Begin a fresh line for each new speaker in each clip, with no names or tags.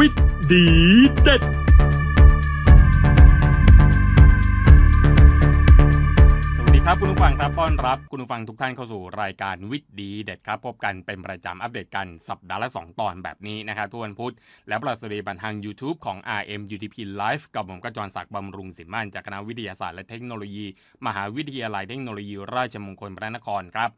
วิตดีเด็ด สวัสดีครับ คุณผู้ฟังครับต้อนรับคุณผู้ฟังทุกท่านเข้าสู่รายการวิตดีเด็ดครับ พบกันเป็นประจำอัปเดตกัน สัปดาห์ละ2 ตอนแบบนี้นะครับทุกวันพุธและประสริบันทาง YouTube ของ RM UTP Live กับผมกจรศักดิ์บำรุงสินมั่นจากคณะวิทยาศาสตร์และเทคโนโลยี มหาวิทยาลัยเทคโนโลยี ราชมงคลพระนครครับ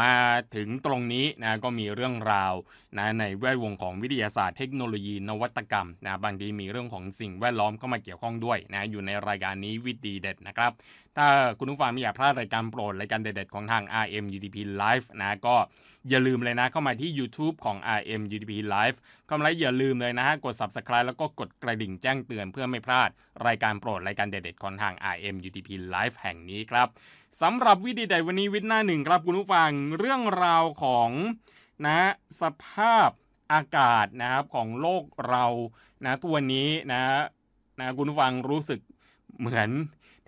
มาถึงตรงนี้นะก็มีเรื่องราวนะในแวดวงของวิทยาศาสตร์เทคโนโลยีนวัตกรรมนะบางทีมีเรื่องของสิ่งแวดล้อมเข้ามาเกี่ยวข้องด้วยนะอยู่ในรายการนี้วิดีเด็ดนะครับ ถ้าคุณผู้ฟังไม่อยากพลาดรายการโปรด รายการเด็ดๆ ของทาง RMUTP Live นะก็อย่าลืมเลยนะเข้ามาที่ YouTube ของ RM UDP Live กลังอย่าลืมเลยนะฮะกด Subscribe แล้วก็กดกระดิ่งแจ้งเตือน เพื่อไม่พลาดรายการโปรด รายการเด็ดๆของทาง RM UDP Live แห่งนี้ครับสำหรับวิดีใดวันนี้วิดหน้าหนึ่งครับคุณผู้ฟังเรื่องราวของนะ สภาพอากาศนะครับของโลกเรานะ ตัวนี้นะ นะคุณผู้ฟังรู้สึกเหมือน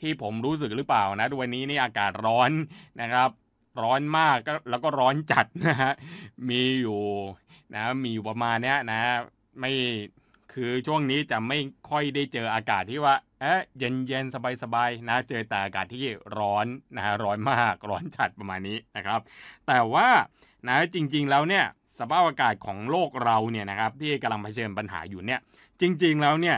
ที่ผมรู้สึกหรือเปล่านะวันนี้นี่อากาศร้อนนะครับร้อนมากแล้วก็ร้อนจัดนะฮะมีอยู่นะมีอยู่ประมาณเนี้ยนะไม่คือช่วงนี้จะไม่ค่อยได้เจออากาศที่ว่าเอ๊ะเย็นเย็นสบายสบายนะ เจอแต่อากาศที่ร้อนนะฮะร้อนมากร้อนจัดประมาณนี้นะครับ แต่ว่านะจริงๆแล้วเนี่ยสภาพอากาศของโลกเราเนี่ยนะครับที่กำลังเผชิญปัญหาอยู่เนี่ย จริงๆแล้วเนี่ย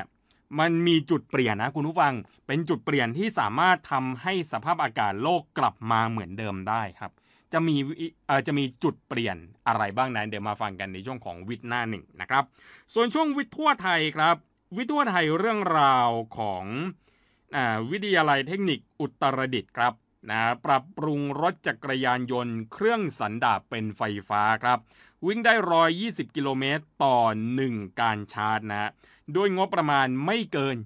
มันมีจุดเปลี่ยนนะคุณผู้ฟังเป็นจุดเปลี่ยนที่สามารถทำให้สภาพอากาศโลกกลับมาเหมือนเดิมได้ครับจะมีจะมีจุดเปลี่ยนอะไรบ้างนั้นเดี๋ยวมาฟังกันในช่วงของวิทย์หน้าหนึ่งนะครับส่วนช่วงวิทย์ทั่วไทยครับ วิทย์ทั่วไทยเรื่องราวของอวิทยาลัยเทคนิคอุตรดิตถ์ครับนะปรับปรุงรถจักรยานยนต์เครื่องสันดาปเป็นไฟฟ้าครับ วิ่งได้120 กิโลเมตร ต่อ1การชาร์จนะด้วยงบประมาณไม่เกิน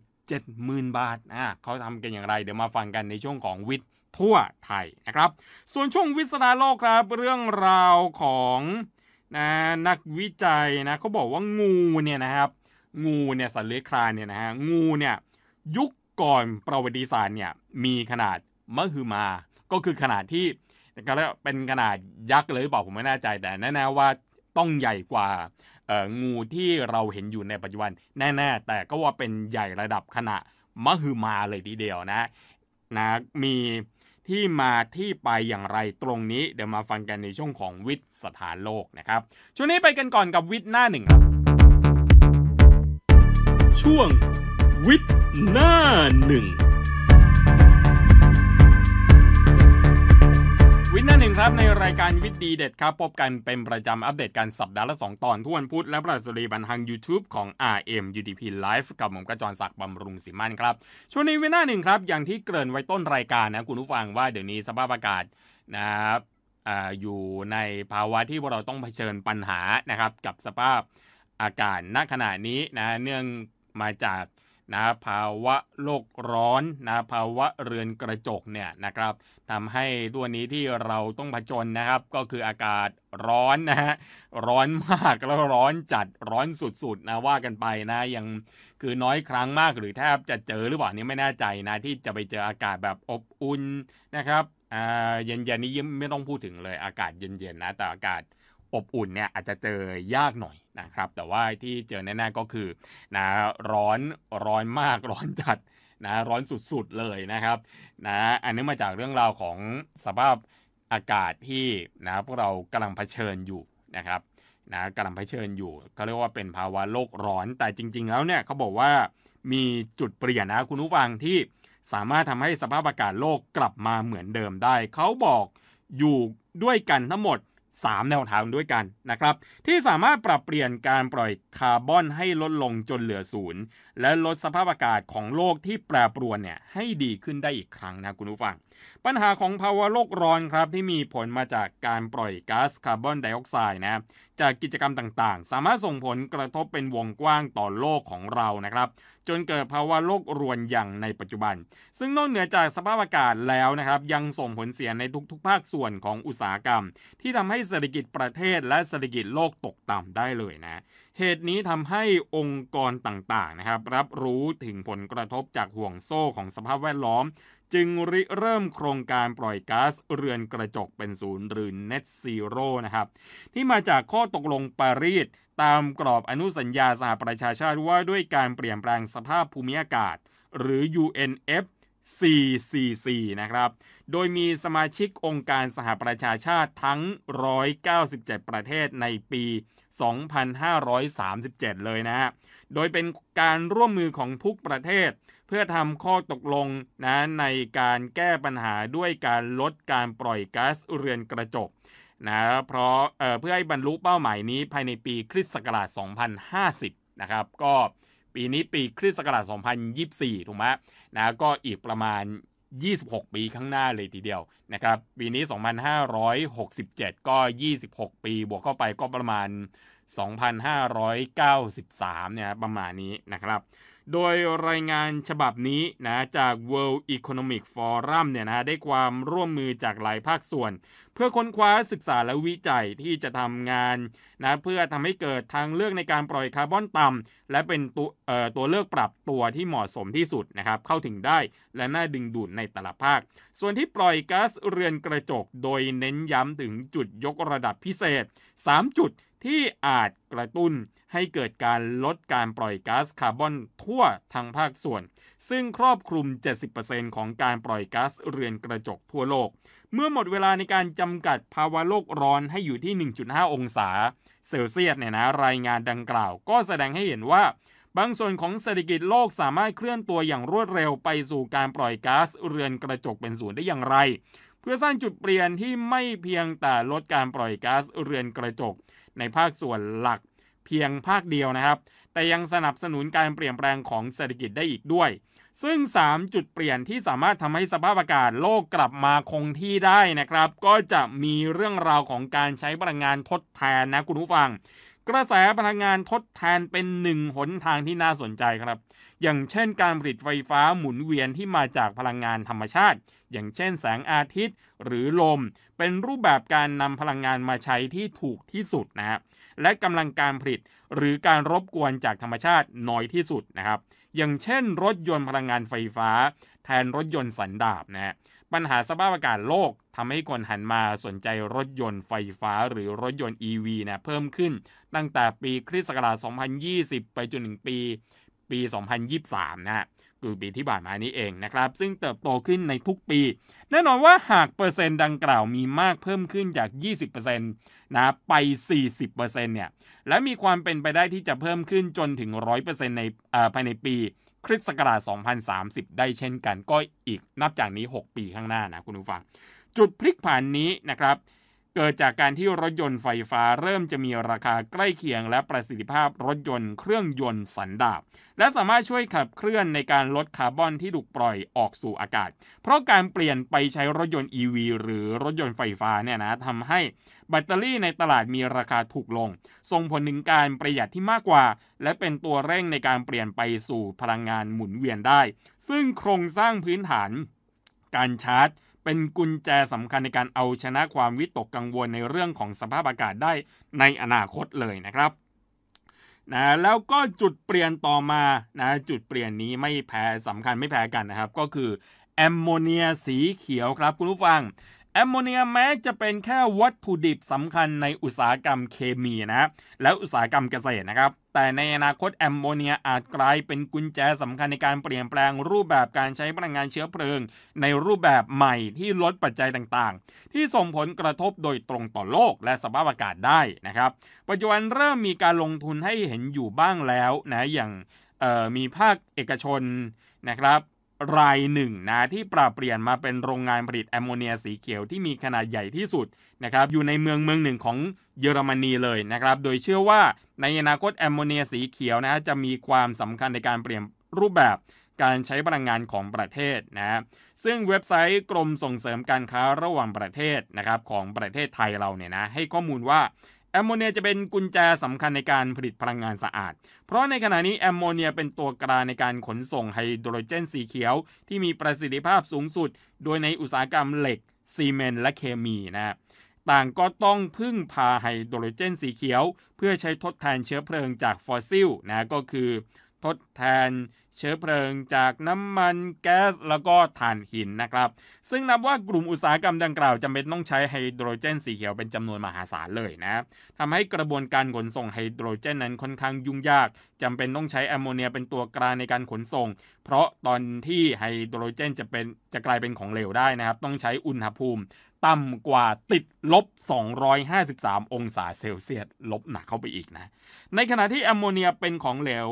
70,000 บาทอ่ะเขาทำกันอย่างไร เดี๋ยวมาฟังกันในช่วงของวิทย์ทั่วไทยนะครับ ส่วนช่วงวิศนาโลกครับ เรื่องราวของนะนักวิจัยนะเขาบอกว่างูเนี่ยนะครับ งูเนี่ยสัตว์เลื้อยคลานเนี่ยนะฮะงูเนี่ยยุคก่อนประวัติศาสตร์เนี่ยมีขนาดมหึมา ก็คือขนาดที่ก็เรียกเป็นขนาดยักษ์เลยหรือเปล่า ผมไม่แน่ใจแต่แน่ๆว่าต้องใหญ่กว่างูที่เราเห็นอยู่ในปัจจุบันแน่ๆ แต่ก็ว่าเป็นใหญ่ระดับขนาดมหึมาเลยทีเดียวนะนะ มีที่มาที่ไปอย่างไรตรงนี้เดี๋ยวมาฟังกันในช่วงของวิทย์สถานโลกนะครับ ช่วงนี้ไปกันก่อนกับวิทย์หน้าหนึ่ง ช่วงวิทย์หน้าหนึ่งวิทย์หน้าหนึ่งครับ ในรายการวิทย์ดีเด็ดครับ พบกันเป็นประจำอัปเดตการสัปดาห์ละ2ตอนทุกวันพุธและประสรีบันทาง YouTube ของ RM UDP Live กับผมกระจรศักดิ์บำรุงสิมันครับ ช่วงนี้วิทย์หน้าหนึ่งครับ อย่างที่เกริ่นไว้ต้นรายการนะ คุณผู้ฟังว่าเดี๋ยวนี้สภาพอากาศนะครับออยู่ในภาวะที่เราต้องเผชิญปัญหานะครับกับสภาพอากาศณขณะนี้นะเนื่องมาจากนะภาวะโลกร้อนนะภาวะเรือนกระจกเนี่ยนะครับทำให้ตัวนี้ที่เราต้องผจญนะครับ ก็คืออากาศร้อนนะฮะ ร้อนมากแล้วร้อนจัดร้อนสุดๆนะว่ากันไปนะ ยังคือน้อยครั้งมากหรือแทบจะเจอหรือเปล่านี่ไม่แน่ใจนะที่จะไปเจออากาศแบบอบอุ่นนะครับ เย็นๆนี้ไม่ต้องพูดถึงเลยอากาศเย็นๆนะแต่อากาศอบอุ่นเนี่ยอาจจะเจอยากหน่อยนะครับ แต่ว่าที่เจอแน่ๆก็คือนะร้อนร้อนมากร้อนจัดนะร้อนสุดๆเลยนะครับนะอันนี้มาจากเรื่องราวของสภาพอากาศที่นะพวกเรากำลังเผชิญอยู่นะครับนะกำลังเผชิญอยู่เขาเรียกว่าเป็นภาวะโลกร้อนแต่จริง ๆ แล้วเนี่ยเขาบอกว่ามีจุดเปลี่ยนนะคุณผู้ฟังที่สามารถทำให้สภาพอากาศโลกกลับมาเหมือนเดิมได้เขาบอกอยู่ด้วยกันทั้งหมด3แนวทางด้วยกันนะครับที่สามารถปรับเปลี่ยนการปล่อยคาร์บอนให้ลดลงจนเหลือศูนย์และลดสภาพอากาศของโลกที่แปรปรวนเนี่ยให้ดีขึ้นได้อีกครั้งนะคุณผู้ฟังปัญหาของภาวะโลกร้อนครับที่มีผลมาจากการปล่อยก๊าซคาร์บอนไดออกไซด์นะจากกิจกรรมต่างๆ สามารถส่งผลกระทบเป็นวงกว้างต่อโลกของเรานะครับจนเกิดภาวะโลกรวนอย่างในปัจจุบัน ซึ่งนอกเหนือจากสภาพอากาศแล้วนะครับยังส่งผลเสียในทุกๆ ภาคส่วนของอุตสาหกรรม ที่ทำให้เศรษฐกิจประเทศและเศรษฐกิจโลกตกต่ำได้เลยนะเหตุนี้ทำให้องค์กรต่างๆนะครับรับรู้ถึงผลกระทบจากห่วงโซ่ของสภาพแวดล้อมจึงริเริ่มโครงการปล่อยก๊าซเรือนกระจกเป็นศูนย์ หรือ Net Zero นะครับที่มาจากข้อตกลงปารีสตามกรอบอนุสัญญาสหประชาชาติว่าด้วยการเปลี่ยนแปลงสภาพภูมิอากาศ หรือ UNF CCC นะครับโดยมีสมาชิกองค์การสหประชาชาติทั้ง 197 ประเทศในปี 2537 เลยนะโดยเป็นการร่วมมือของทุกประเทศพื่อทำข้อตกลงนะในการแก้ปัญหาด้วยการลดการปล่อยก๊าซเรือนกระจกนะเพราะเเพื่อให้บรรลุเป้าหมายนี้ภายในปีคริสต์ศักราช 2050 นะครับก็ปีนี้ปีคริสต์ศักราช 2024 ถูกไหมนะก็อีกประมาณ 26 ปีข้างหน้าเลยทีเดียวนะครับปีนี้ 2567 ก็ 26 ปีบวกเข้าไปก็ประมาณ 2593 เนี่ยประมาณนี้นะครับโดยรายงานฉบับนี้นะจาก World Economic Forum เนี่ยนะได้ความร่วมมือจากหลายภาคส่วน เพื่อค้นคว้าศึกษาและวิจัยที่จะทำงานนะเพื่อทำให้เกิดทางเลือกในการปล่อยคาร์บอนต่ำและเป็นตัวตัวเลือกปรับตัวที่เหมาะสมที่สุดนะครับเข้าถึงได้และน่าดึงดูดในแต่ละภาค ส่วนที่ปล่อยก๊าซเรือนกระจกโดยเน้นย้ำถึงจุดยกระดับพิเศษ 3 จุดที่อาจกระตุ้นให้เกิดการลดการปล่อยก๊าซคาร์บอนทั่วทั้งภาคส่วน ซึ่งครอบคลุม 70%ของการปล่อยก๊าซเรือนกระจกทั่วโลก เมื่อหมดเวลาในการจำกัดภาวะโลกร้อนให้อยู่ที่ 1.5 องศาเซลเซียสเนี่ยนะรายงานดังกล่าว ก็แสดงให้เห็นว่า บางส่วนของเศรษฐกิจโลกสามารถเคลื่อนตัวอย่างรวดเร็วไปสู่การปล่อยก๊าซเรือนกระจกเป็นศูนย์ได้อย่างไร เพื่อสร้างจุดเปลี่ยนที่ไม่เพียงแต่ลดการปล่อยก๊าซเรือนกระจกในภาคส่วนหลักเพียงภาคเดียวนะครับ แต่ยังสนับสนุนการเปลี่ยนแปลงของเศรษฐกิจได้อีกด้วย ซึ่ง 3 จุดเปลี่ยนที่สามารถทำให้สภาพอากาศโลกกลับมาคงที่ได้นะครับ ก็จะมีเรื่องราวของการใช้พลังงานทดแทนนะคุณผู้ฟัง กระแสพลังงานทดแทนเป็นหนึ่งหนทางที่น่าสนใจครับ อย่างเช่นการผลิตไฟฟ้าหมุนเวียนที่มาจากพลังงานธรรมชาติอย่างเช่นแสงอาทิตย์หรือลม เป็นรูปแบบการนำพลังงานมาใช้ที่ถูกที่สุดนะครับและกำลังการผลิต หรือการรบกวนจากธรรมชาติน้อยที่สุดนะครับ อย่างเช่นรถยนต์พลังงานไฟฟ้าแทนรถยนต์สันดาบนะฮะปัญหาสภาพอากาศโลกทำให้คนหันมาสนใจรถยนต์ไฟฟ้าหรือรถยนต์ EV นะเพิ่มขึ้น ตั้งแต่ปีคริสต์ศักราช2020ไปจนถึงปีปี2023นะฮะคือปีที่บ่านมานี้เองนะครับ ซึ่งเติบโตขึ้นในทุกปี แน่นอนว่า หากเปอร์เซ็นต์ดังกล่าวมีมากเพิ่มขึ้นจาก 20%นะไป 40%เนี่ยและมีความเป็นไปได้ที่จะเพิ่มขึ้นจนถึง 100%ในภายในปีคริสต์ศักราช 2030 ได้เช่นกันก็อีกนับจากนี้ 6 ปีข้างหน้านะคุณผู้ฟัง จุดพลิกผันนี้นะครับเกิดจากการที่รถยนต์ไฟฟ้าเริ่มจะมีราคาใกล้เคียงและประสิทธิภาพรถยนต์เครื่องยนต์สันดาปและสามารถช่วยขับเคลื่อนในการลดคาร์บอนที่ถูกปล่อยออกสู่อากาศ เพราะการเปลี่ยนไปใช้รถยนต์ EV หรือรถยนต์ไฟฟ้าเนี่ยนะทำให้แบตเตอรี่ในตลาดมีราคาถูกลงส่งผลถึงการประหยัดที่มากกว่า และเป็นตัวเร่งในการเปลี่ยนไปสู่พลังงานหมุนเวียนได้ ซึ่งโครงสร้างพื้นฐาน การชาร์จเป็นกุญแจสำคัญในการเอาชนะความวิตกกังวลในเรื่องของสภาพอากาศได้ในอนาคตเลยนะครับนะแล้วก็จุดเปลี่ยนต่อมานะจุดเปลี่ยนนี้ไม่แพ้สำคัญไม่แพ้กันนะครับก็คือแอมโมเนียสีเขียวครับคุณผู้ฟังแอมโมเนียแม้จะเป็นแค่วัตถุดิบสำคัญในอุตสาหกรรมเคมีนะและอุตสาหกรรมเกษตรนะครับ แต่ในอนาคตแอมโมเนียอาจกลายเป็นกุญแจสำคัญในการเปลี่ยนแปลงรูปแบบการใช้พลังงานเชื้อเพลิง ในรูปแบบใหม่ที่ลดปัจจัยต่างๆ ที่ส่งผลกระทบโดยตรงต่อโลกและสภาพอากาศได้นะครับ ปัจจุบันเริ่มมีการลงทุนให้เห็นอยู่บ้างแล้วนะอย่างมีภาคเอกชนนะครับรายหนึ่งนะที่ปรับเปลี่ยนมาเป็นโรงงานผลิตแอมโมเนียสีเขียวที่มีขนาดใหญ่ที่สุดนะครับอยู่ในเมืองเมืองหนึ่งของเยอรมนีเลยนะครับ โดยเชื่อว่าในอนาคตแอมโมเนียสีเขียวนะจะมีความสำคัญในการเปลี่ยนรูปแบบ การใช้พลังงานของประเทศนะซึ่งเว็บไซต์กรมส่งเสริมการค้าระหว่างประเทศนะครับของประเทศไทยเราเนี่ยนะให้ข้อมูลว่าแอมโมเนียจะเป็นกุญแจสำคัญในการผลิตพลังงานสะอาด เพราะในขณะนี้แอมโมเนียเป็นตัวกลางในการขนส่งไฮโดรเจนสีเขียว ที่มีประสิทธิภาพสูงสุด โดยในอุตสาหกรรมเหล็กซีเมนต์และเคมีนะครับต่างก็ต้องพึ่งพาไฮโดรเจนสีเขียว เพื่อใช้ทดแทนเชื้อเพลิงจากฟอสซิล นะก็คือ ทดแทนเชื้อเพลิงจากน้ำมันแก๊สแล้วก็ถ่านหินนะครับ ซึ่งนับว่ากลุ่มอุตสาหกรรมดังกล่าวจำเป็นต้องใช้ไฮโดรเจน สีเขียวเป็นจำนวนมหาศาลเลยนะทำให้กระบวนการขนส่งไฮโดรเจนนั้นค่อนข้างยุ่งยากจำเป็นต้องใช้อมโมเนียเป็นตัวกลางในการขนส่ง เพราะตอนที่ไฮโดรเจนจะเป็นจะกลายเป็นของเหลวได้นะครับ ต้องใช้อุณหภูมิ ต่ำกว่าติดลบ253องศาเซลเซียสลบหนักเข้าไปอีกนะ ในขณะที่แอมโมเนียเป็นของเหลว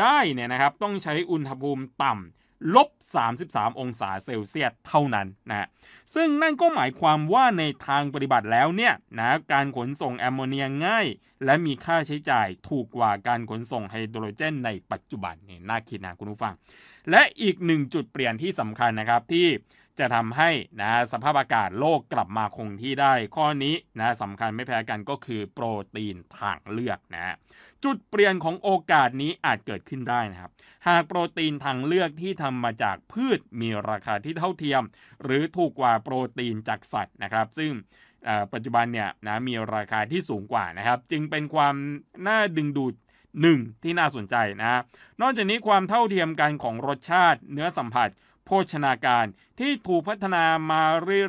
ได้เนี่ยนะครับต้องใช้อุณหภูมิต่ำลบ 33 องศาเซลเซียสเท่านั้นนะซึ่งนั่นก็หมายความว่าในทางปฏิบัติแล้วเนี่ยนะการขนส่งแอมโมเนียง่าย และมีค่าใช้จ่ายถูกกว่าการขนส่งไฮโดรเจนในปัจจุบันนี่น่าคิดนะคุณผู้ฟัง และอีกหนึ่งจุดเปลี่ยนที่สำคัญนะครับที่จะทำให้นะสภาพอากาศโลกกลับมาคงที่ได้ข้อนี้นะสำคัญไม่แพ้กันก็คือโปรตีนทางเลือกนะจุดเปลี่ยนของโอกาสนี้อาจเกิดขึ้นได้นะครับหากโปรตีนทางเลือกที่ทำมาจากพืชมีราคาที่เท่าเทียม หรือถูกกว่าโปรตีนจากสัตว์นะครับซึ่งปัจจุบันเนี่ยนะมีราคาที่สูงกว่านะครับจึงเป็นความน่าดึงดูดหนึ่งที่น่าสนใจนะนอกจากนี้ความเท่าเทียมกันของรสชาติเนื้อสัมผัส โภชนาการที่ถูกพัฒนามา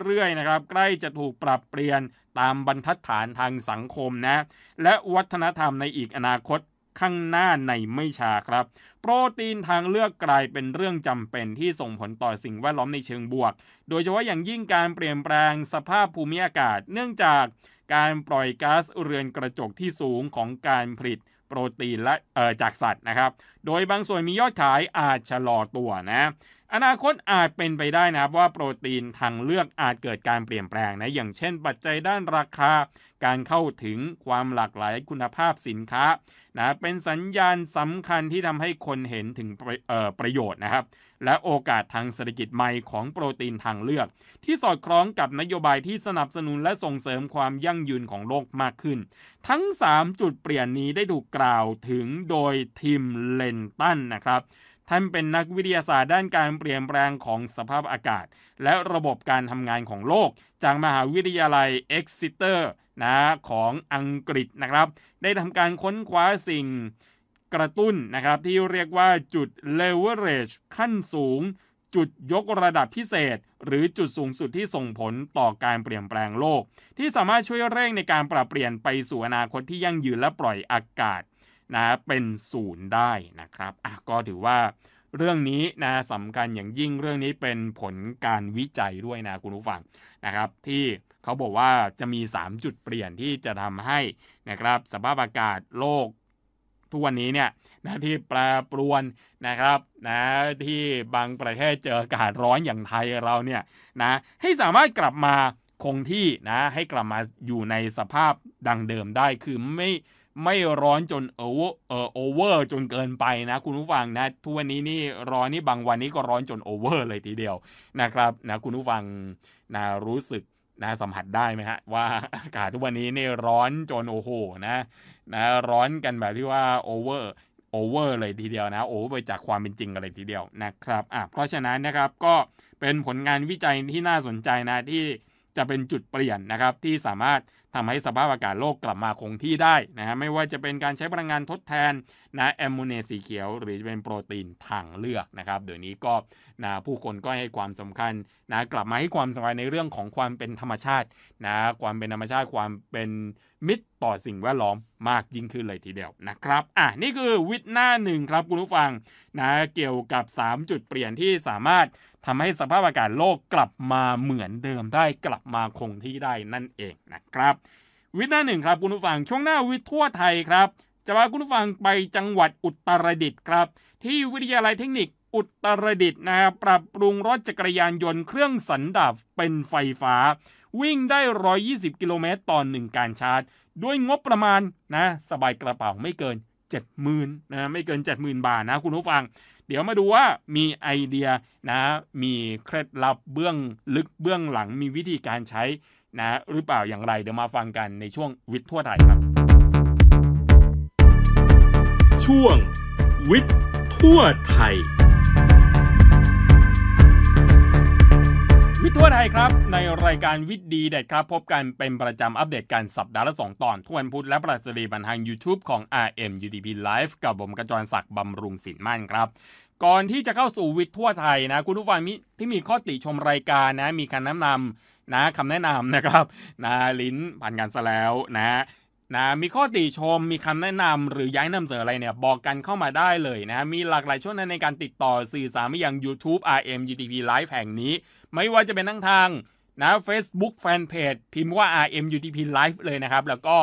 เรื่อยๆนะครับ ใกล้จะถูกปรับเปลี่ยนตามบรรทัดฐานทางสังคมนะและวัฒนธรรมในอีกอนาคตข้างหน้าในไม่ช้าครับ โปรตีนทางเลือกกลายเป็นเรื่องจำเป็นที่ส่งผลต่อสิ่งแวดล้อมในเชิงบวก โดยเฉพาะอย่างยิ่งการเปลี่ยนแปลงสภาพภูมิอากาศ เนื่องจากการปล่อยก๊าซเรือนกระจกที่สูงของการผลิต โปรตีนและจากสัตว์นะครับ โดยบางส่วนมียอดขายอาจชะลอตัวนะอนาคตอาจเป็นไปได้นะครับว่าโปรตีนทางเลือกอาจเกิดการเปลี่ยนแปลงนะอย่างเช่นปัจจัยด้านราคาการเข้าถึงความหลากหลายคุณภาพสินค้านะเป็นสัญญาณสำคัญที่ทำให้คนเห็นถึงประประโยชน์นะครับ และโอกาสทางเศรษฐกิจใหม่ของโปรตีนทางเลือกที่สอดคล้องกับนโยบายที่สนับสนุนและส่งเสริมความยั่งยืนของโลกมากขึ้น ทั้ง 3 จุดเปลี่ยนนี้ได้ถูกกล่าวถึงโดยทิมเลนตันนะครับท่านเป็นนักวิทยาศาสตร์ด้านการเปลี่ยนแปลงของสภาพอากาศ และระบบการทำงานของโลก จากมหาวิทยาลัยเอ็กซิเตอร์นะของอังกฤษนะครับ ได้ทำการค้นคว้าสิ่งกระตุ้นนะครับที่เรียกว่าจุดเลเวอเรจขั้นสูง จุดยกระดับพิเศษ หรือจุดสูงสุดที่ส่งผลต่อการเปลี่ยนแปลงโลก ที่สามารถช่วยเร่งในการปรับเปลี่ยนไปสู่อนาคตที่ยั่งยืนและปล่อยอากาศนะเป็นศูนย์ได้นะครับอ่ะก็ถือว่าเรื่องนี้นะสำคัญอย่างยิ่งเรื่องนี้เป็นผลการวิจัยด้วยนะ คุณผู้ฟังนะครับ ที่เขาบอกว่าจะมี 3 จุดเปลี่ยนที่จะทำให้นะครับสภาพอากาศโลก ทุกวันนี้เนี่ยนะที่แปรปรวนนะครับนะที่บางประเทศเจออากาศร้อนอย่างไทยเราเนี่ยนะให้สามารถกลับมาคงที่นะให้กลับมาอยู่ในสภาพดังเดิมได้คือไม่ไม่ร้อนจนเออเออโอเวอร์จนเกินไปนะคุณผู้ฟังนะทุกวันนี้นี่ร้อนนี่บางวันนี้ก็ร้อนจนโอเวอร์เลยทีเดียวนะครับนะคุณผู้ฟังนะรู้สึกนะสัมผัสได้ไหมฮะว่าอากาศทุกวันนี้นี่ร้อนจนโอโหนะนะร้อนกันแบบที่ว่าโอเวอร์โอเวอร์เลยทีเดียวนะโอเวอร์จากความเป็นจริงอะไรทีเดียวนะครับอ่ะเพราะฉะนั้นนะครับก็เป็นผลงานวิจัยที่น่าสนใจนะที่จะเป็นจุดเปลี่ยนนะครับที่สามารถทำให้สภาพอากาศโลกกลับมาคงที่ได้นะฮะไม่ว่าจะเป็นการใช้พลังงานทดแทนนะแอมโมเนียสีเขียว หรือจะเป็นโปรตีนทางเลือกนะครับเดี๋ยวนี้ก็นะผู้คนก็ให้ความสำคัญนะกลับมาให้ความสำคัญในเรื่องของความเป็นธรรมชาตินะความเป็นธรรมชาติความเป็นมิตรต่อสิ่งแวดล้อมมากยิ่งขึ้นเลยทีเดียวนะครับอ่ะนี่คือวิทย์หน้าหนึ่งครับคุณผู้ฟังนะเกี่ยวกับ3จุดเปลี่ยนที่สามารถทำให้สภาพอากาศโลกกลับมาเหมือนเดิมได้กลับมาคงที่ได้นั่นเองนะครับวิทย์หน้าหนึ่งครับคุณผู้ฟังช่วงหน้าวิทย์ทั่วไทยครับ จะพาคุณผู้ฟังไปจังหวัดอุตรดิตถ์ครับ ที่วิทยาลัยเทคนิคอุตรดิตถ์นะครับปรับปรุงรถจักรยานยนต์เครื่องสันดาปเป็นไฟฟ้า วิ่งได้ 120 กิโลเมตรต่อหนึ่งการชาร์จ ด้วยงบประมาณนะสบายกระเป๋าไม่เกิน 70,000นะไม่เกิน70,000 บาทนะคุณผู้ฟังเดี๋ยวมาดูว่ามีไอเดียนะมีเคล็ดลับเบื้องลึกเบื้องหลังมีวิธีการใช้นะ หรือเปล่าอย่างไร เดี๋ยวมาฟังกันในช่วงวิทย์ทั่วไทยครับ ช่วงวิทย์ทั่วไทยวิทย์ทั่วไทยครับ ในรายการวิทย์ดีเด็ดครับ พบกันเป็นประจำอัปเดตการสัปดาห์ละ2ตอนทุกวันพุธและประจรีบันทาง YouTube ของ RM UDP Live กับผมกระจรศักดิ์บำรุงสินมั่นครับ ก่อนที่จะเข้าสู่วิทย์ทั่วไทยนะ คุณผู้ฟังที่มีข้อติชมรายการนะ มีการแนะนำนะคำแนะนำนะครับนะลิ้นผ่านการซะแล้วนะนะมีข้อติชมมีคำแนะนำหรือย้ายนำเสนออะไรเนี่ยบอกกันเข้ามาได้เลยนะมีหลากหลายช่องในการติดต่อสื่อสารไปยัง YouTube RMGTP Live แห่งนี้ไม่ว่าจะเป็นทั้งทางนะ Facebook Fanpage พิมพ์ว่า RMUTP Live เลยนะครับ แล้วก็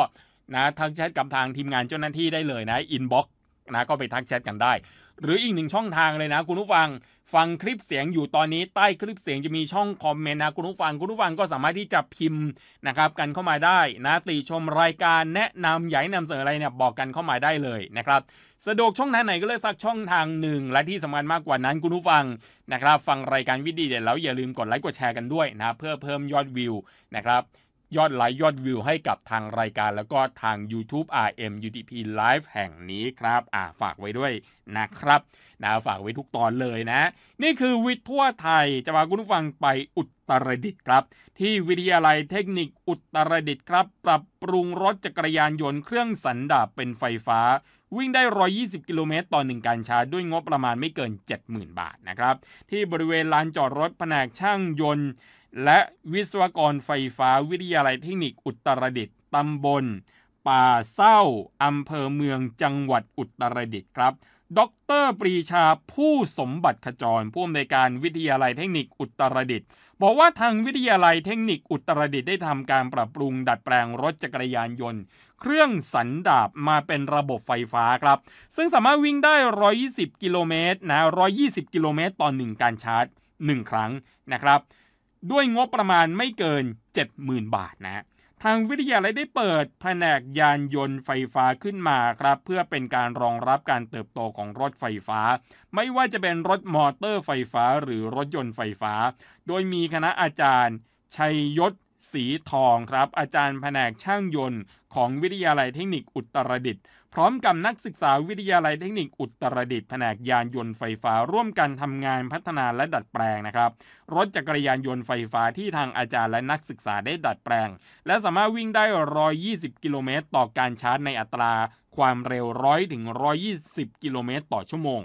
นะทักแชทกับทางทีมงานเจ้าหน้าที่ได้เลยนะ inbox นะก็ไปทักแชทกันได้หรืออีกหนึ่งช่องทางเลยนะคุณผู้ฟัง ฟังคลิปเสียงอยู่ตอนนี้ใต้คลิปเสียงจะมีช่องคอมเมนต์นะคุณผู้ฟังคุณผู้ฟังก็สามารถที่จะพิมพ์นะครับกันเข้ามาได้ นะติชมรายการแนะนำหญ่กนำเสนออะไรเนี่ยบอกกันเข้ามาได้เลยนะครับ สะดวกช่องทางไหนก็เลือกสักช่องทางหนึ่งและที่สำคัญมากกว่านั้นคุณผู้ฟังนะครับ ฟังรายการวิดีเด็ดแล้วอย่าลืมกดไลค์กดแชร์กันด้วยนะเพื่อเพิ่มยอดวิว นะครับยอดไลค์ยอดวิวให้กับทางรายการแล้วก็ทาง YouTube RM UTP Live แห่งนี้ครับอ่าฝากไว้ด้วยนะครับนะฝากไว้ทุกตอนเลยนะ นี่คือวิทย์ทั่วไทยจะพาคุณผู้ฟังไปอุตรดิตครับ ที่วิทยาลัยเทคนิคอุตรดิตครับ ปรับปรุงรถจักรยานยนต์เครื่องสันดาปเป็นไฟฟ้า วิ่งได้ 120 กิโลเมตรต่อหนึ่งการชาร์จด้วยงบประมาณไม่เกิน 70,000 บาทนะครับที่บริเวณลานจอดรถแผนกช่างยนต์และวิศวกรไฟฟ้าวิทยาลัยเทคนิคอุตรดิตถ์ตำบลป่าเศร้าอำเภอเมืองจังหวัดอุตรดิตถ์ครับ ดรปรีชาผู้สมบัติขจรผู้อำนวยการวิทยาลัยเทคนิคอุตรดิตถ์บอกว่าทางวิทยาลัยเทคนิคอุตรดิตถ์ได้ทำการปรับปรุงดัดแปลงรถจักรยานยนต์ เครื่องสันดาบมาเป็นระบบไฟฟ้าครับ ซึ่งสามารถวิ่งได้ 120กิโลเมตรนะ120กิโลเมตรต่อ1การชาร์จ 1 ครั้งนะครับด้วยงบประมาณไม่เกิน 70,000 บาทนะ ทางวิทยาลัยได้เปิดแผนกยานยนต์ไฟฟ้าขึ้นมาครับ เพื่อเป็นการรองรับการเติบโตของรถไฟฟ้า ไม่ว่าจะเป็นรถมอเตอร์ไฟฟ้าหรือรถยนต์ไฟฟ้า โดยมีคณะอาจารย์ ชัยยศ สีทองครับ อาจารย์แผนกช่างยนต์ของวิทยาลัยเทคนิคอุตรดิตถ์พร้อมกับนักศึกษาวิทยาลัยเทคนิคอุตรดิตถ์แผนกยานยนต์ไฟฟ้า ร่วมกันทำงานพัฒนาและดัดแปลงนะครับ รถจักรยานยนต์ไฟฟ้าที่ทางอาจารย์และนักศึกษาได้ดัดแปลง และสามารถวิ่งได้ 120 กิโลเมตร ต่อการชาร์จในอัตราความเร็วร้อยถึงร้อยยี่สิบกิโลเมตร ต่อชั่วโมง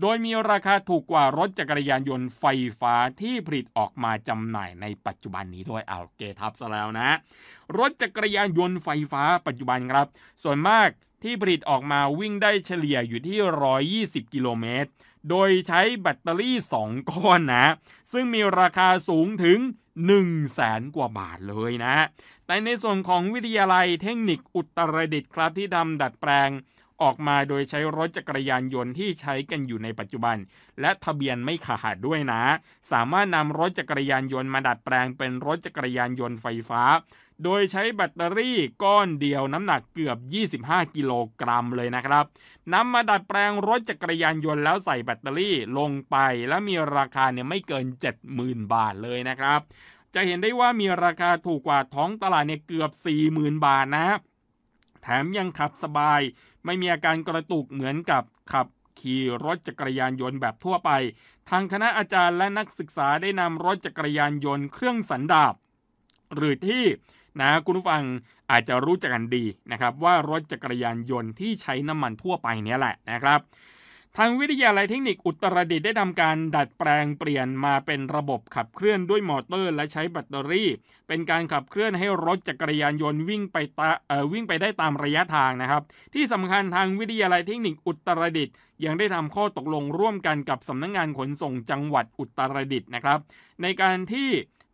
โดยมีราคาถูกกว่ารถจักรยานยนต์ไฟฟ้าที่ผลิตออกมาจำหน่าย ในปัจจุบันนี้ด้วย เอาเกทับซะแล้วนะ รถจักรยานยนต์ไฟฟ้าปัจจุบันครับ ส่วนมากที่ผลิตออกมาวิ่งได้เฉลี่ยอยู่ที่ 120 กิโลเมตรโดยใช้แบตเตอรี่ 2ก้อนนะ ซึ่งมีราคาสูงถึง1 0 0 0แสนกว่าบาทเลยนะ แต่ในส่วนของวิทยาลัยเทคนิคอุตรดิตถ์ครับที่ทำดัดแปลง ออกมาโดยใช้รถจักรยานยนต์ที่ใช้กันอยู่ในปัจจุบัน และทะเบียนไม่ขาดด้วยนะ สามารถนำรถจักรยานยนต์มาดัดแปลง เป็นรถจักรยานยนต์ไฟฟ้าโดยใช้แบตเตอรี่ก้อนเดียวน้ำหนักเกือบ 25กิโลกรัมเลยนะครับนำมาดัดแปลงรถจักรยานยนต์แล้วใส่แบตเตอรี่ลงไป และมีราคาเนี่ยไม่เกิน 70,000 บาทเลยนะครับ จะเห็นได้ว่ามีราคาถูกกว่าท้องตลาดเนี่ยเกือบ 40,000 บาทนะแถมยังขับสบาย ไม่มีอาการกระตุกเหมือนกับขับขี่รถจักรยานยนต์แบบทั่วไปทางคณะอาจารย์และนักศึกษาได้นำรถจักรยานยนต์เครื่องสันดาบหรือที่นะคุณผู้ฟังอาจจะรู้จักกันดีนะครับว่ารถจักรยานยนต์ที่ใช้น้ำมันทั่วไปเนี้ยแหละนะครับ ทางวิทยาลัยเทคนิคอุตรดิต์ได้ทำการดัดแปลงเปลี่ยนมาเป็นระบบขับเคลื่อนด้วยมอเตอร์ และใช้แบตเตอรี่ เป็นการขับเคลื่อนให้รถจักรยานยนต์วิ่งไปตาวิ่งไปได้ตามระยะทางนะครับ ที่สำคัญทางวิทยาลัยเทคนิคอุตรดิต์ยังได้ทำข้อตกลงร่วมกันกับสำนักงงานขนส่งจังหวัดอุตรดิต์นะครับ ในการที่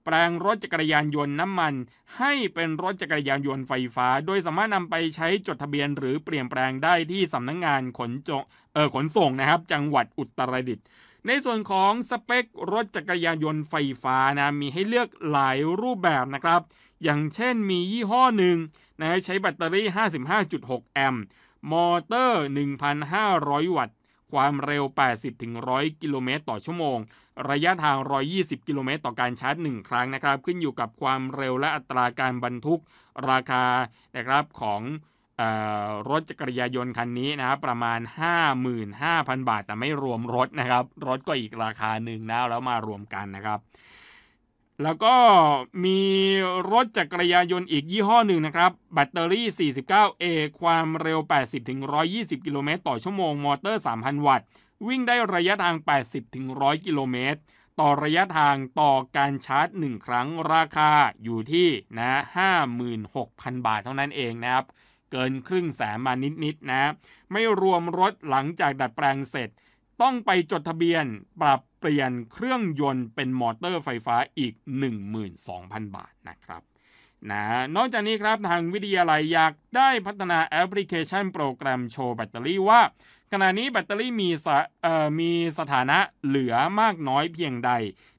แปลงรถจักรยานยนต์น้ำมันให้เป็นรถจักรยานยนต์ไฟฟ้า โดยสามารถนำไปใช้จดทะเบียนหรือเปลี่ยนแปลงได้ที่สำนักงงานขนจงเออขนส่งนะครับจังหวัดอุตรดิตถ์ในส่วนของสเปครถจักรยานยนต์ไฟฟ้านะมีให้เลือกหลายรูปแบบนะครับอย่างเช่นมียี่ห้อหนึ่งนะใช้แบตเตอรี่ 55.6 แอมป์มอเตอร์ 1,500 วัตต์ความเร็ว 80-100 กิโลเมตรต่อชั่วโมง ระยะทาง 120 กิโลเมตรต่อการชาร์จ 1 ครั้งนะครับ ขึ้นอยู่กับความเร็วและอัตราการบรรทุกราคา นะครับของรถจักรยานยนต์คันนี้นะครับ ประมาณ 55,000 บาท แต่ไม่รวมรถนะครับ รถก็อีกราคาหนึ่งนะแล้วมารวมกันนะครับแล้วก็มีรถจักรยานยนต์อีกยี่ห้อหนึ่งนะครับ แบตเตอรี่ 49A ความเร็ว 80-120 กิโลเมตรต่อชั่วโมง มอเตอร์ 3,000 วัตต์วิ่งได้ระยะทาง 80-100 กิโลเมตร ต่อระยะทางต่อการชาร์จ 1 ครั้งราคาอยู่ที่นะ56,000 บาทเท่านั้นเองนะครับ เกินครึ่งแสนมานิดๆนะ ไม่รวมรถหลังจากดัดแปลงเสร็จ ต้องไปจดทะเบียนปรับปลี่ยนเครื่องยนต์เป็นมอเตอร์ไฟฟ้าอีก 12,000 บาทนะครับนะนอกจากนี้ครับทางวิทยาลัยอยากได้พัฒนาแอปพลิเคชันโปรแกรมโชว์แบตเตอรี่ว่า ขณะนี้แบตเตอรี่มีสมีสถานะเหลือมากน้อยเพียงใด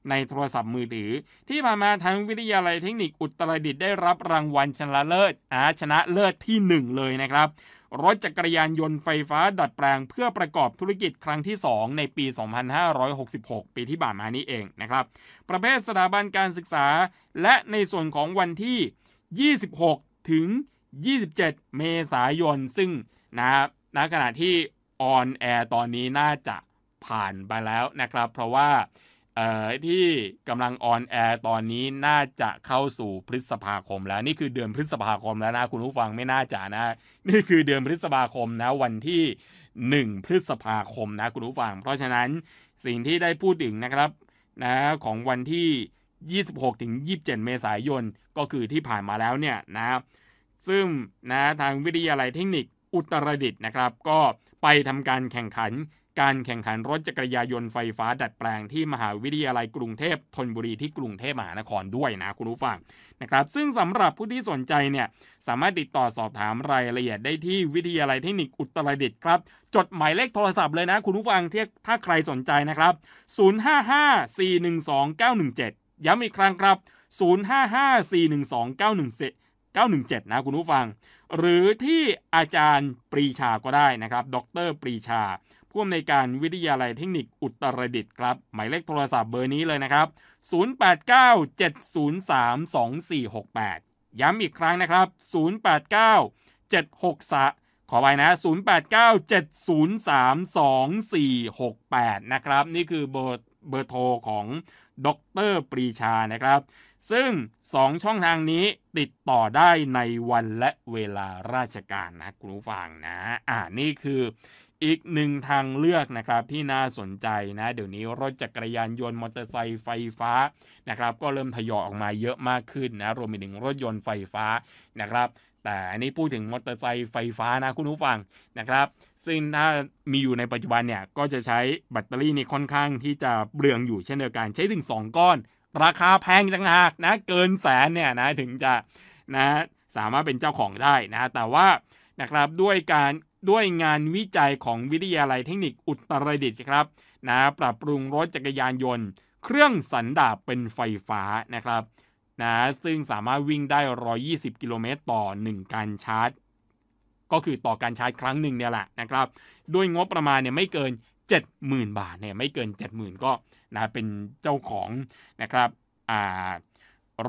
ในโทรศัพท์มือถือ ที่ผ่านมาทางวิทยาลัยเทคนิคอุตรดิตถ์ได้รับรางวัลชนะเลิศอาชนะเลิศที่ 1 เลยนะครับรถจักรยานยนต์ไฟฟ้า ดัดแปลง เพื่อประกอบธุรกิจครั้งที่ 2 ในปี 2566 ปีที่บ่านมานี้เองนะครับ ประเภทสถาบันการศึกษาและในส่วนของวันที่ 26 ถึง 27 เมษายนซึ่งนะครับณขณะที่ออนแอร์ตอนนี้น่าจะผ่านไปแล้วนะครับ เพราะว่าที่กำลังออนแอร์ตอนนี้น่าจะเข้าสู่พฤษภาคมแล้ว นี่คือเดือนพฤษภาคมแล้วนะคุณผู้ฟังไม่น่าจะนะ นี่คือเดือนพฤษภาคมนะวันที่ 1 พฤษภาคมนะคุณผู้ฟังเพราะฉะนั้นสิ่งที่ได้พูดถึงนะครับนะของวันที่ 26 ถึง 27 เมษายนก็คือที่ผ่านมาแล้วเนี่ยนะซึ่งนะทางวิทยาลัยเทคนิคอุตรดิตนะครับก็ไปทำการแข่งขันการแข่งขันรถจักรยานยนต์ไฟฟ้าดัดแปลงที่มหาวิทยาลัยกรุงเทพธนบุรีที่กรุงเทพมหานครด้วยนะ คุณผู้ฟังนะครับซึ่งสำหรับผู้ที่สนใจเนี่ยสามารถติดต่อสอบถามรายละเอียดได้ที่วิทยาลัยเทคนิคอุตรดิตถ์ครับจดหมายเลขโทรศัพท์เลยนะ คุณผู้ฟังที่ถ้าใครสนใจนะครับ 0 5 5 4 1 2 9 1 7ย้ำอีกครั้งครับ 0554129117 917นะคุณผู้ฟัง หรือที่อาจารย์ปรีชาก็ได้นะครับ ดรปรีชาผู้อำนวยการวิทยาลัยเทคนิคอุตรดิตถ์ครับ หมายเลขโทรศัพท์เบอร์นี้เลยนะครับ 0897032468 ย้ำอีกครั้งนะครับ 089763ขอไปนะ 0897032468 นะครับ นี่คือเบอร์เบอร์โทรของดรปรีชานะครับ ซึ่ง 2 ช่องทางนี้ติดต่อได้ในวันและเวลาราชการนะคุณผู้ฟังนะ อ่า นี่คืออีกหนึ่งทางเลือกนะครับที่น่าสนใจนะเดี๋ยวนี้รถจักรยานยนต์มอเตอร์ไซค์ไฟฟ้านะครับก็เริ่มทยอยออกมาเยอะมากขึ้นนะรวมไปถึงรถยนต์ไฟฟ้านะครับ แต่อันนี้พูดถึงมอเตอร์ไซค์ไฟฟ้านะคุณผู้ฟังนะครับ ซึ่งถ้ามีอยู่ในปัจจุบันเนี่ยก็จะใช้แบตเตอรี่นี่ค่อนข้างที่จะเปลืองอยู่เช่นเดียวกันใช้ถึง2ก้อน ราคาแพงจังหากนะเกินแสนเนี่ยนะถึงจะนะสามารถเป็นเจ้าของได้นะแต่ว่านะครับด้วยการด้วยงานวิจัยของวิทยาลัยเทคนิคอุตรดิตถ์ครับนะปรับปรุงรถจักรยานยนต์ เครื่องสันดาปเป็นไฟฟ้านะครับนะซึ่งสามารถวิ่งได้ 120 กิโลเมตรต่อ 1 การชาร์จ ก็คือต่อการชาร์จครั้งหนึ่งเนี่ยแหละนะครับ ด้วยงบประมาณเนี่ยไม่เกิน 70,000 บาทเนี่ยไม่เกิน 70,000 ก็นะเป็นเจ้าของนะครับ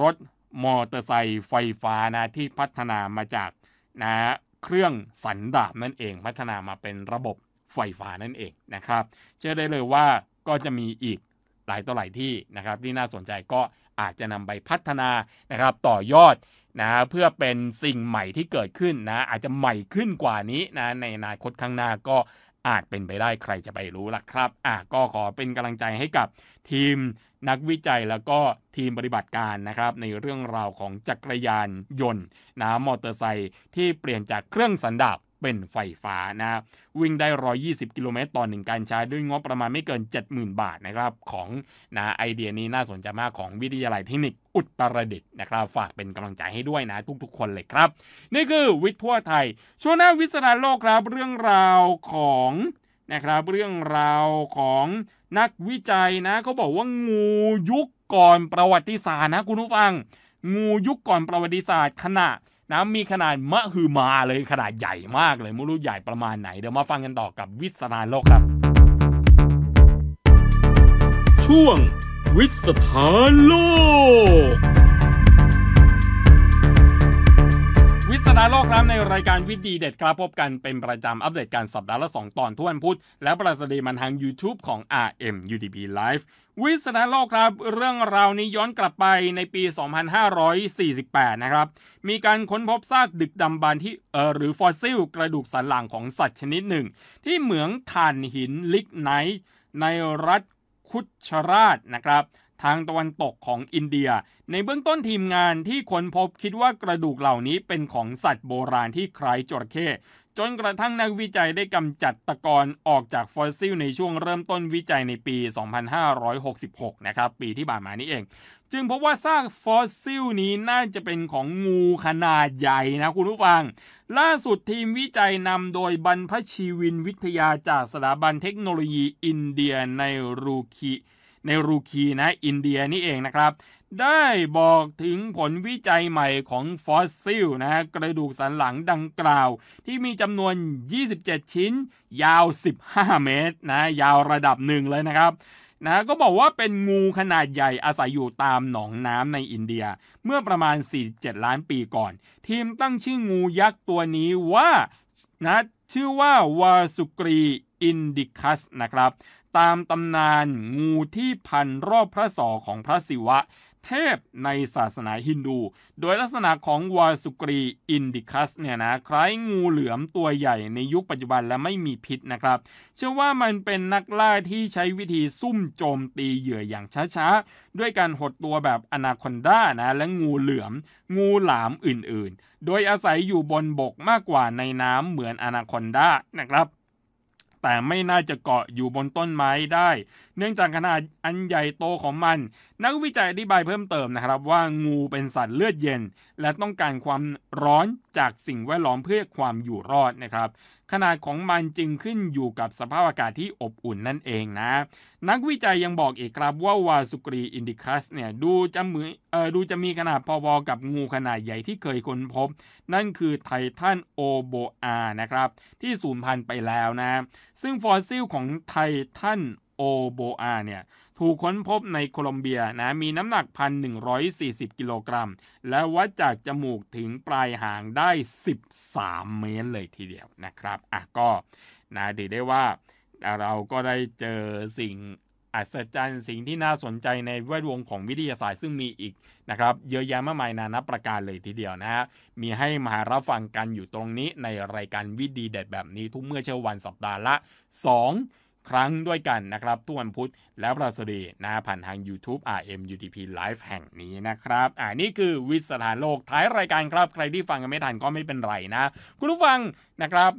รถมอเตอร์ไซค์ไฟฟ้านะที่พัฒนามาจากนะเครื่องสันดาบนั่นเองพัฒนามาเป็นระบบไฟฟ้านั่นเองนะครับเชื่อได้เลยว่าก็จะมีอีกหลายต่อหลายที่นะครับ ที่น่าสนใจก็อาจจะนำไปพัฒนานะครับต่อยอดนะเพื่อเป็นสิ่งใหม่ที่เกิดขึ้นนะอาจจะใหม่ขึ้นกว่านี้นะในอนาคตข้างหน้าก็อาจเป็นไปได้ใครจะไปรู้ล่ะครับอ่ะก็ขอเป็นกำลังใจให้กับทีมนักวิจัยแล้วก็ทีมปฏิบัติการนะครับ ในเรื่องราวของจักรยานยนต์นะมอเตอร์ไซค์ที่เปลี่ยนจากเครื่องสันดาบเป็นไฟฟ้านะวิ่งได้ 120 กิโลเมตรต่อหนึ่งการใช้ด้วยงบประมาณไม่เกิน 70,000 บาทนะครับ ของนะไอเดียนี้น่าสนใจมากของวิทยาลัยเทคนิคอุตรดิตนะครับ ฝากเป็นกำลังใจให้ด้วยนะทุกๆ คนเลยครับ นี่คือวิทย์ทั่วไทยช่วงหน้าวิสราโลกครับ เรื่องราวของนะครับ เรื่องราวของนักวิจัยนะ เขาบอกว่า งูยุคก่อนประวัติศาสตร์นะคุณผู้ฟังงูยุคก่อนประวัติศาสตร์ขณะนะมีขนาดมะฮือมาเลย ขนาดใหญ่มากเลยไม่รู้ใหญ่ประมาณไหน เดี๋ยวมาฟังกันต่อกับวิสนานโลกครับ ช่วงวิสถานโลกวิทยสดาโลกครับในรายการวิดีเด็ดครับพบกันเป็นประจำอัปเดตการสัปดาห์ละ2ตอนทุกวันพุธ และประสดีมันทาง YouTube ของ RM u d p Live วิทยสดาโลกครับเรื่องราวนี้ย้อนกลับไปในปี 2548 นะครับ มีการค้นพบซากดึกดำบรรที่เออหรือฟอสซิล กระดูกสันหลังของสัตว์ชนิดหนึ่ง ที่เหมืองถ่านหินลิกไนในรัฐคุชราชนะครับทางตะวันตกของอินเดีย ในเบื้องต้นทีมงานที่ค้นพบคิดว่ากระดูกเหล่านี้เป็นของสัตว์โบราณที่คล้ายจระเข้จนกระทั่งนักวิจัยได้กำจัดตะกอนออกจากฟอสซิล ในช่วงเริ่มต้นวิจัยในปี 2566 นะครับปีที่ผ่านมานี้เอง จึงพบว่าซากฟอสซิลนี้น่าจะเป็นของงูขนาดใหญ่นะคุณผู้ฟัง ล่าสุดทีมวิจัยนำโดยบรรพชีวินวิทยาจากสถาบันเทคโนโลยี อินเดียในรูคีในรูคีนะอินเดียนี่เองนะครับ ได้บอกถึงผลวิจัยใหม่ของฟอสซิลนะกระดูกสันหลังดังกล่าว ที่มีจำนวน 27 ชิ้นยาว 15 เมตรนะยาวระดับหนึ่งเลยนะครับนะก็บอกว่าเป็นงูขนาดใหญ่ อาศัยอยู่ตามหนองน้ำในอินเดีย เมื่อประมาณ 47 ล้านปีก่อน ทีมตั้งชื่องูยักษ์ตัวนี้ว่านะชื่อว่าวาสุกรีอินดิคัสนะครับตามตำนานงูที่พันรอบพระศอของพระศิวะ เทพในศาสนาฮินดู โดยลักษณะของวาสุกรีอินดิคัสเนี่ยนะคล้ายงูเหลือมตัวใหญ่ในยุคปัจจุบันและไม่มีพิษนะครับ เชื่อว่ามันเป็นนักล่าที่ใช้วิธีซุ่มโจมตีเหยื่ออย่างช้าๆ ด้วยการหดตัวแบบอนาคอนด้านะ และงูเหลือมงูหลามอื่นๆ โดยอาศัยอยู่บนบกมากกว่าในน้ำเหมือนอนาคอนด้านะครับแต่ไม่น่าจะเกาะอยู่บนต้นไม้ได้ เนื่องจากขนาดอันใหญ่โตของมัน นักวิจัยอธิบายเพิ่มเติมนะครับ ว่างูเป็นสัตว์เลือดเย็น และต้องการความร้อนจากสิ่งแวดล้อมเพื่อความอยู่รอดนะครับขนาดของมันจึงขึ้นอยู่กับสภาพอากาศที่อบอุ่นนั่นเองนะ นักวิจัยยังบอกอีกครับว่าวาสุกรีอินดิคัสเนี่ยดูจะมือออดูจะมีขนาดพอๆกับงูขนาดใหญ่ที่เคยค้นพบ นั่นคือไททันโอโบอานะครับที่สูญพันธุ์ไปแล้วนะ ซึ่งฟอสซิลของไททันโอโบอาเนี่ยถูกค้นพบในโคลอมเบียนะมีน้ำหนักพั่1 4 0กิโลกรัม และวัดจากจมูกถึงปลายหางได้ 13 เมตรเลยทีเดียวนะครับอ่ะก็นะถือได้ว่าเราก็ได้เจอสิ่งอัศจรรย์สิ่งที่น่าสนใจในแวดวงของวิทยาศาสตร์ซึ่งมีอีกนะครับ เยอะแยะมากมายนานับประการเลยทีเดียวนะฮะมีให้มารับฟังกันอยู่ตรงนี้ในรายการวิดีเด็ดแบบนี้ทุกเมื่อเช้าวันสัปดาห์ละ2ครั้งด้วยกันนะครับทุกวันพุธและพระสดีนะผ่านทาง YouTube RM UTP Live แห่งนี้นะครับ อ่านี่คือวิสถานโลกท้ายรายการครับ ใครที่ฟังกันไม่ทันก็ไม่เป็นไรนะ คุณผู้ฟังนะครับ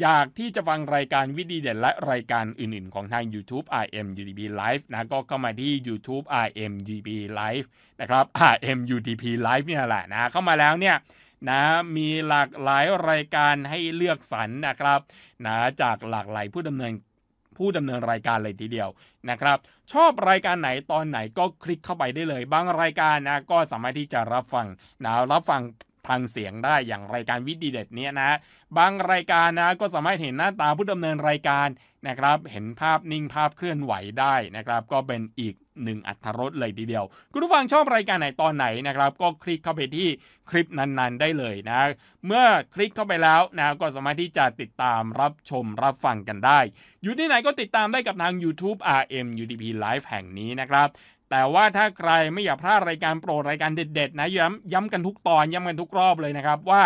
อยากที่จะฟังรายการวิดีเด่นและรายการอื่นๆ ของทาง YouTube RM UDP Live นะก็เข้ามาที่ YouTube RM UDP Live นะครับ RM UDP Live เนี่ยแหละนะเข้ามาแล้วเนี่ยนะมีหลากหลายรายการให้เลือกสรรนนะครับนะจากหลากหลายผู้ดำเนินผู้ดำเนินรายการเลยทีเดียวนะครับ ชอบรายการไหนตอนไหนก็คลิกเข้าไปได้เลยบางรายการนะก็สามารถที่จะรับฟังนะรับฟังทางเสียงได้อย่างรายการวิดีเด็ดเนี้ยนะบางรายการนะก็สามารถเห็นหน้าตาผู้ดำเนินรายการนะครับ เห็นภาพนิ่งภาพเคลื่อนไหวได้นะครับก็เป็นอีกหนึ่งอัธรสเลยทีเดียวคุณผู้ฟังชอบรายการไหนตอนไหนนะครับ ก็คลิกเข้าไปที่คลิปนั้นๆ ได้เลยนะเมื่อคลิกเข้าไปแล้วนะก็สามารถที่จะติดตามรับชมรับฟังกันได้ อยู่ที่ไหนก็ติดตามได้กับทาง YouTube RM UDP Live แห่งนี้นะครับ แต่ว่าถ้าใครไม่อยากพลาดรายการโปรรายการเด็ด ๆนะย้ำย้ำกันทุกตอน ย้ำกันทุกรอบเลยนะครับว่า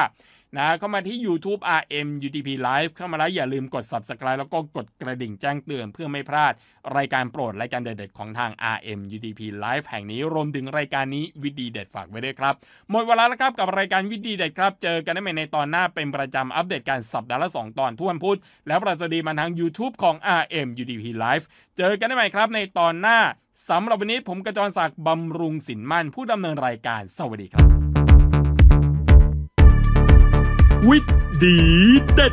นะเข้ามาที่ YouTube RM UTP Live เข้ามาแล้ว อย่าลืมกด Subscribe แล้วก็กดกระดิ่งแจ้งเตือนเพื่อไม่พลาดรายการโปรดรายการเด็ดๆของทาง RM UTP Live แห่งนี้ รวมถึงรายการนี้วิดีเด็ดฝากไว้ด้วยครับ หมดเวลาแล้วครับกับรายการวิดีเด็ดครับ เจอกันได้ใหม่ในตอนหน้าเป็นประจำอัปเดตการสัปดาห์ละ 2 ตอนทุกวันพุธแล้วประจดีมาทาง YouTube ของ RM UTP Live เจอกันได้ใหม่ครับ ในตอนหน้าสำหรับวันนี้ผมกระจรศักดิ์บำรุงสินมั่น ผู้ดำเนินรายการสวัสดีครับวิธีเด็ด